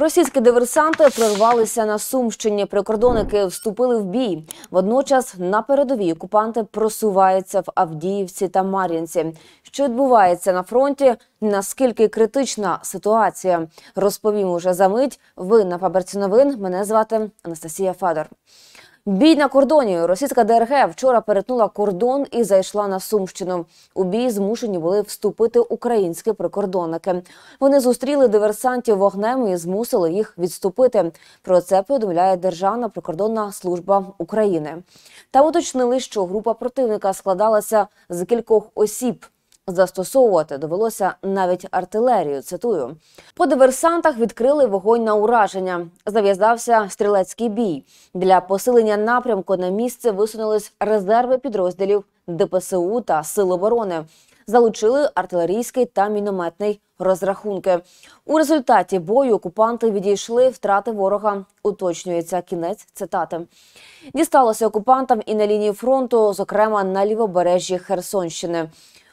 Російські диверсанти прорвалися на Сумщині. Прикордонники вступили в бій. Водночас на передовій окупанти просуваються в Авдіївці та Мар'їнці. Що відбувається на фронті? Наскільки критична ситуація? Розповім уже за мить. Ви на Паберці новин. Мене звати Анастасія Федор. Бій на кордоні. Російська ДРГ вчора перетнула кордон і зайшла на Сумщину. У бій змушені були вступити українські прикордонники. Вони зустріли диверсантів вогнем і змусили їх відступити. Про це повідомляє Державна прикордонна служба України. Та уточнили, що група противника складалася з кількох осіб. Застосовувати довелося навіть артилерію. Цитую по диверсантах відкрили вогонь на ураження. Зав'язався стрілецький бій. Для посилення напрямку на місце висунулись резерви підрозділів ДПСУ та Сил оборони. Залучили артилерійський та мінометний розрахунки. У результаті бою окупанти відійшли втрати ворога. Уточнюється кінець цитати. Дісталося окупантам і на лінії фронту, зокрема на лівобережжі Херсонщини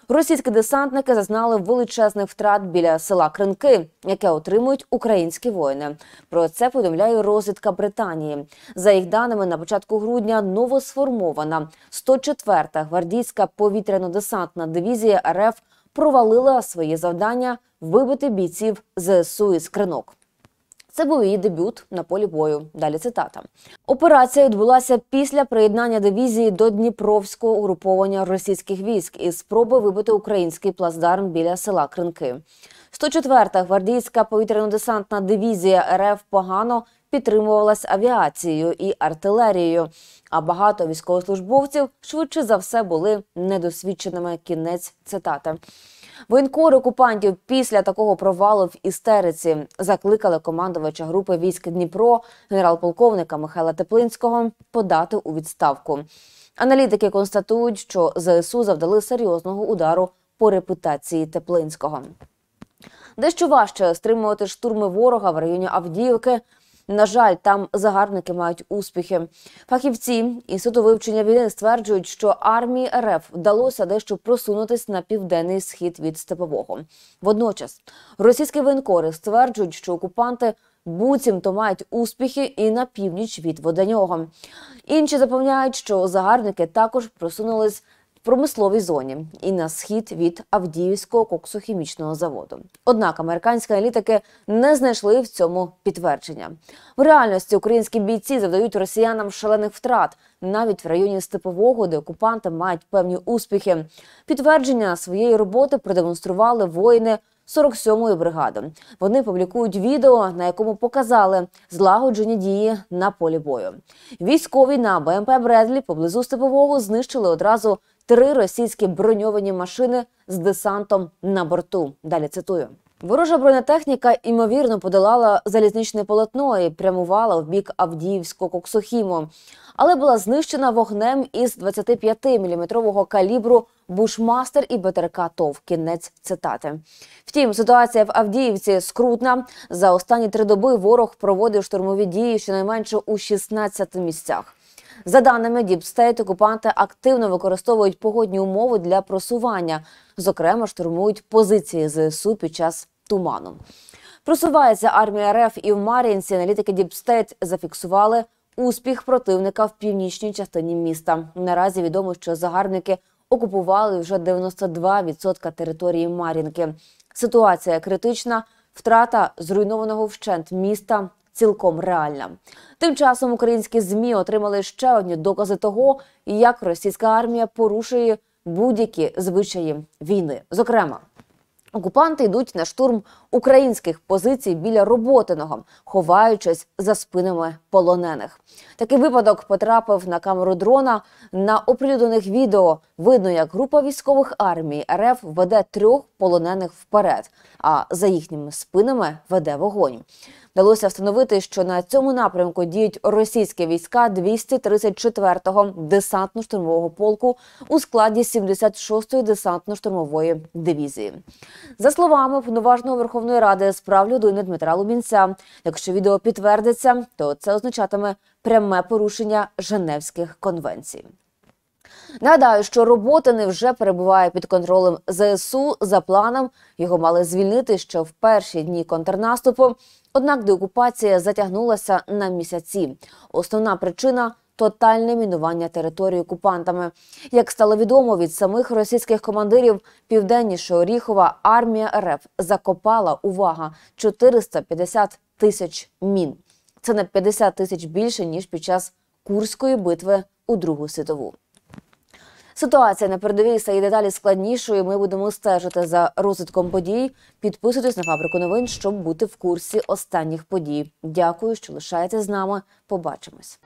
російські десантники зазнали величезних втрат біля села Кринки, яке отримують українські воїни. Про це повідомляє розвідка Британії. За їх даними, на початку грудня новосформована 104-та гвардійська повітряно-десантна дивізія РФ провалила своє завдання вибити бійців ЗСУ із кринок. Це був її дебют на полі бою. Далі цитата. Операція відбулася після приєднання дивізії до Дніпровського угруповання російських військ і спроби вибити український плацдарм біля села Кринки. 104-та гвардійська повітряно-десантна дивізія РФ погано підтримувалась авіацією і артилерією. А багато військовослужбовців швидше за все були недосвідченими. Кінець цитати. Воєнкори окупантів після такого провалу в істериці закликали командувача групи військ Дніпро, генерал-полковника Михайла Теплинського подати у відставку. Аналітики констатують, що ЗСУ завдали серйозного удару по репутації Теплинського. Дещо важче стримувати штурми ворога в районі Авдіївки. На жаль, там загарбники мають успіхи. Фахівці інституту вивчення війни стверджують, що армії РФ вдалося дещо просунутись на південний схід від степового. Водночас російські воєнкори стверджують, що окупанти. Буцімто мають успіхи і на північ від Воденього. Інші запевняють, що загарбники також просунулись промисловій зоні і на схід від Авдіївського коксохімічного заводу. Однак американські аналітики не знайшли в цьому підтвердження. В реальності українські бійці завдають росіянам шалених втрат. Навіть в районі степового, де окупанти мають певні успіхи. Підтвердження своєї роботи продемонстрували воїни. 47-ї бригади вони публікують відео, на якому показали злагоджені дії на полі бою. Військові на БМП Бредлі поблизу степового знищили одразу три російські броньовані машини з десантом на борту. Далі цитую. Ворожа бронетехніка імовірно подолала залізничне полотно і прямувала в бік Авдіївського коксохіму, але була знищена вогнем із 25-мм калібру Бушмастер і БТРК ТОВ. Кінець цитати. Втім, ситуація в Авдіївці скрутна. За останні три доби ворог проводив штурмові дії щонайменше у 16 місцях. За даними Діпстейт, окупанти активно використовують погодні умови для просування, зокрема штурмують позиції ЗСУ під час туману. Просувається армія РФ і в Мар'їнці. Аналітики Діпстейт зафіксували успіх противника в північній частині міста. Наразі відомо, що загарбники окупували вже 92% території Мар'їнки. Ситуація критична. Втрата зруйнованого вщент міста цілком реальна. Тим часом українські змі отримали ще одні докази того, як російська армія порушує будь-які звичаї війни. Зокрема, окупанти йдуть на штурм українських позицій біля роботиного, ховаючись за спинами полонених. Такий випадок потрапив на камеру дрона. На оприлюднених відео видно, як група військових армії РФ веде трьох полонених вперед, а за їхніми спинами веде вогонь. Далося встановити, що на цьому напрямку діють російські війська 234-го десантно-штурмового полку у складі 76-ї десантно-штурмової дивізії. За словами повноважного Верховної Ради справ людини Дмитра Лубінця, якщо відео підтвердиться, то це означатиме пряме порушення Женевських конвенцій. Нагадаю, що роботи вже перебуває під контролем ЗСУ. За планом його мали звільнити ще в перші дні контрнаступу. Однак деокупація затягнулася на місяці. Основна причина тотальне мінування території окупантами. Як стало відомо від самих російських командирів, південніше Оріхова армія РФ закопала увага 450 тисяч мін. Це на 50 тисяч більше ніж під час Курської битви у Другу світову. Ситуація на передовій стає деталі складнішою. Ми будемо стежити за розвитком подій. Підписуйтесь на фабрику новин, щоб бути в курсі останніх подій. Дякую, що лишаєте з нами. Побачимось.